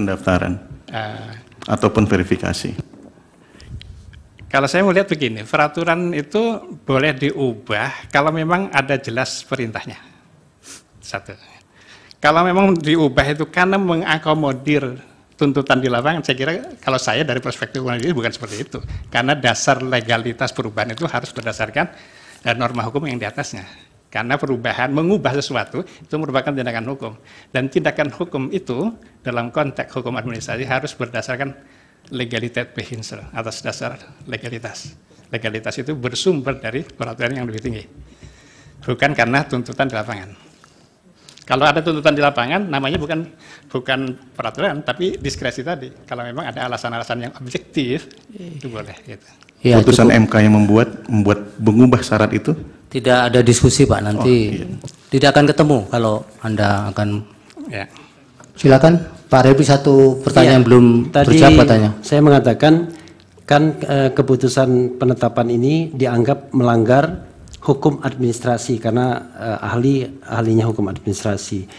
pendaftaran uh, ataupun verifikasi? Kalau saya melihat begini, peraturan itu boleh diubah kalau memang ada jelas perintahnya. Satu. Kalau memang diubah itu karena mengakomodir tuntutan di lapangan, saya kira kalau saya dari perspektif hukum ini bukan seperti itu. Karena dasar legalitas perubahan itu harus berdasarkan eh, norma hukum yang di atasnya. Karena perubahan, mengubah sesuatu itu merupakan tindakan hukum. Dan tindakan hukum itu dalam konteks hukum administrasi harus berdasarkan legalitas behinsel, atas dasar legalitas. Legalitas itu bersumber dari peraturan yang lebih tinggi. Bukan karena tuntutan di lapangan. Kalau ada tuntutan di lapangan, namanya bukan bukan peraturan, tapi diskresi tadi. Kalau memang ada alasan-alasan yang objektif, itu iya. boleh. Gitu. Ya, Putusan cukup. MK yang membuat membuat mengubah syarat itu tidak ada diskusi Pak, nanti oh, iya. tidak akan ketemu kalau Anda akan... Ya. Silakan Pak Rebi satu pertanyaan ya, belum tadi katanya. Saya mengatakan kan eh, keputusan penetapan ini dianggap melanggar hukum administrasi karena eh, ahli ahlinya hukum administrasi.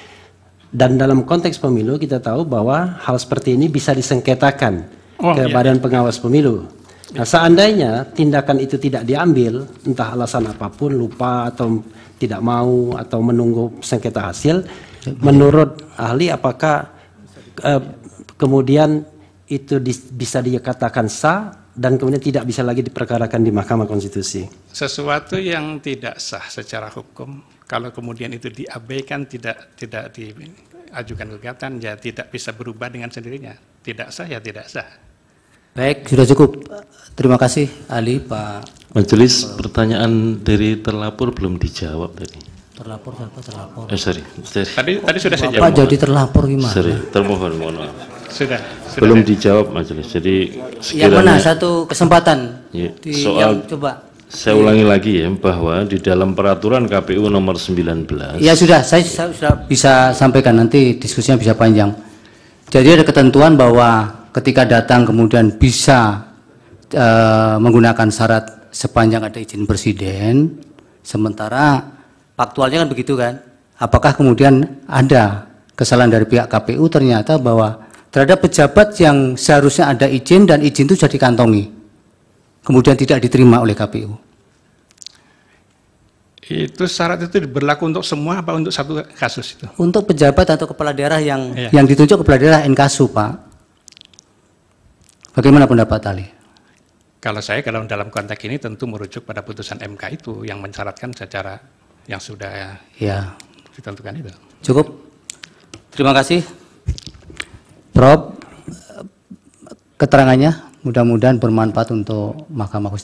Dan dalam konteks pemilu kita tahu bahwa hal seperti ini bisa disengketakan oh, ke iya. Badan iya. Pengawas Pemilu. Nah, seandainya tindakan itu tidak diambil, entah alasan apapun, lupa atau tidak mau atau menunggu sengketa hasil, menurut ahli apakah eh, kemudian itu di, bisa dikatakan sah dan kemudian tidak bisa lagi diperkarakan di Mahkamah Konstitusi? Sesuatu yang tidak sah secara hukum, kalau kemudian itu diabaikan tidak tidak diajukan kegiatan ya tidak bisa berubah dengan sendirinya. Tidak sah ya tidak sah. Baik, sudah cukup. Terima kasih Ali, Pak. Majelis pertanyaan dari terlapor belum dijawab tadi. Terlapor siapa terlapor? Eh sorry. sorry. Tadi tadi sudah saya jawab. Pak jadi terlapor gimana? Sorry, termohon mohon maaf. Sudah, sudah. Belum dijawab majelis. Jadi sekiranya Yang mana satu kesempatan? Ya, di, soal yang coba saya ulangi lagi ya bahwa di dalam peraturan KPU nomor 19. Ya sudah, saya, saya sudah bisa sampaikan nanti diskusinya bisa panjang. Jadi ada ketentuan bahwa ketika datang kemudian bisa e, menggunakan syarat sepanjang ada izin presiden, sementara faktualnya kan begitu kan? Apakah kemudian ada kesalahan dari pihak KPU ternyata bahwa terhadap pejabat yang seharusnya ada izin dan izin itu jadi kantongi, kemudian tidak diterima oleh KPU? Itu syarat itu berlaku untuk semua apa untuk satu kasus itu? Untuk pejabat atau kepala daerah yang iya. yang ditunjuk kepala daerah NKSU Pak. Bagaimana pendapat Ali? Kalau saya kalau dalam konteks ini tentu merujuk pada putusan MK itu yang mensyaratkan secara yang sudah ya ditentukan itu. Cukup. Terima kasih. Prof keterangannya mudah-mudahan bermanfaat untuk Mahkamah Konstitusi.